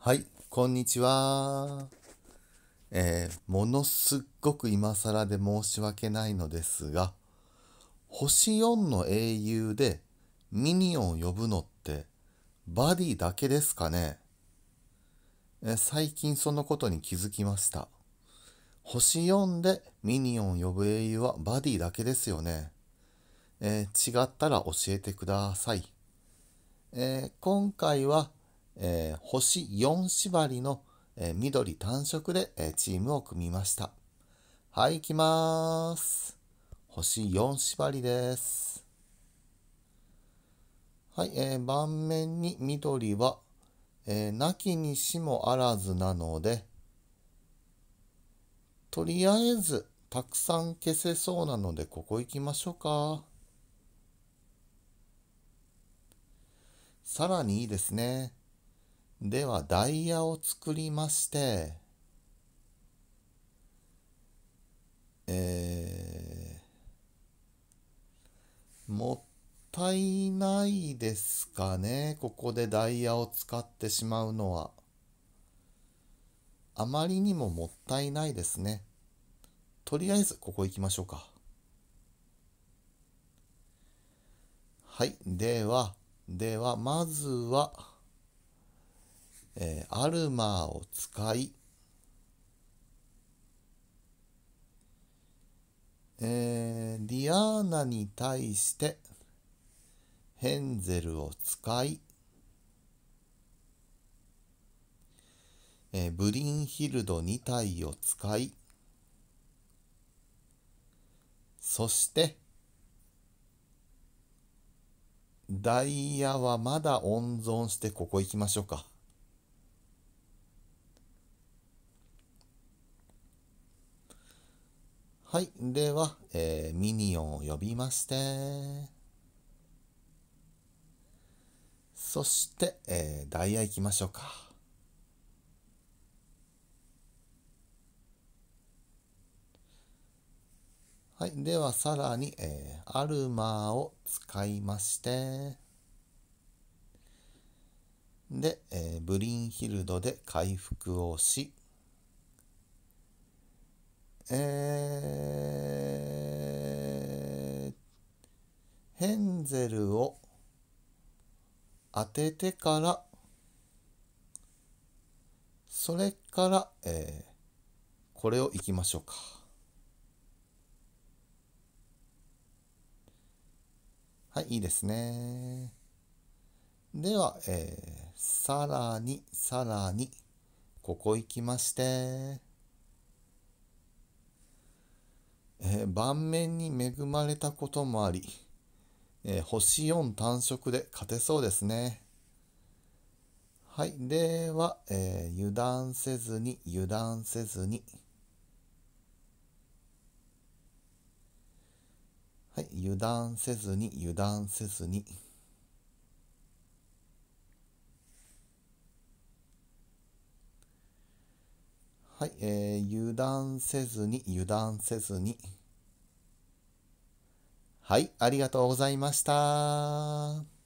はい、こんにちは。えー、ものすっごく今更で申し訳ないのですが、星4の英雄でミニオンを呼ぶのってバディだけですかね、えー、最近そのことに気づきました。星4でミニオンを呼ぶ英雄はバディだけですよね。えー、違ったら教えてください。え今回はえー、星4縛りの、えー、緑単色で、えー、チームを組みました。はい、行きます。星4縛りです。はい、えー、盤面に緑は、えー、なきにしもあらずなので、とりあえずたくさん消せそうなので、ここ行きましょうか。さらにいいですね。ではダイヤを作りまして、えー、もったいないですかね、ここでダイヤを使ってしまうのは。あまりにももったいないですね。とりあえずここ行きましょうか。はい、では、では、まずは、えー、アルマーを使い、えー、ディアーナに対してヘンゼルを使い、えー、ブリンヒルド2体を使い、そして、ダイヤはまだ温存してここ行きましょうか。はい。では、えー、ミニオンを呼びまして。そして、えー、ダイヤ行きましょうか。はい。では、さらに、えー、アルマを使いまして。で、えー、ブリンヒルドで回復をし、えーヘンゼルを当ててからそれから、えー、これをいきましょうか。はい、いいですね。では、えー、さらに、さらに、ここ行きまして、えー、盤面に恵まれたこともあり、えー、星4単色で勝てそうですね。はい。では、えー、油断せずに、油断せずに。はい。油断せずに、油断せずに。はい。えー、油断せずに、油断せずに。はい、ありがとうございました。